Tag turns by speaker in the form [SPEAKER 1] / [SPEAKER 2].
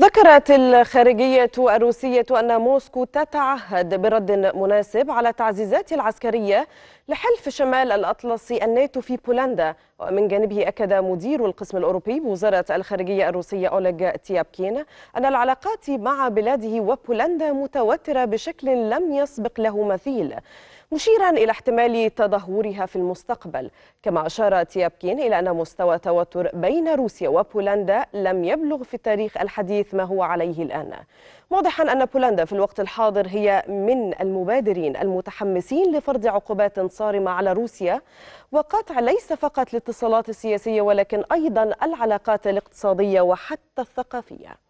[SPEAKER 1] ذكرت الخارجية الروسية أن موسكو تتعهد برد مناسب على التعزيزات العسكرية لحلف شمال الأطلسي الناتو في بولندا ومن جانبه أكد مدير القسم الأوروبي بوزارة الخارجية الروسية أوليغ تيابكين أن العلاقات مع بلاده وبولندا متوترة بشكل لم يسبق له مثيل مشيرا إلى احتمال تدهورها في المستقبل كما أشار تيابكين إلى أن مستوى التوتر بين روسيا وبولندا لم يبلغ في التاريخ الحديث ما هو عليه الآن واضحا أن بولندا في الوقت الحاضر هي من المبادرين المتحمسين لفرض عقوبات صارمة على روسيا وقطع ليس فقط الاتصالات السياسية ولكن أيضا العلاقات الاقتصادية وحتى الثقافية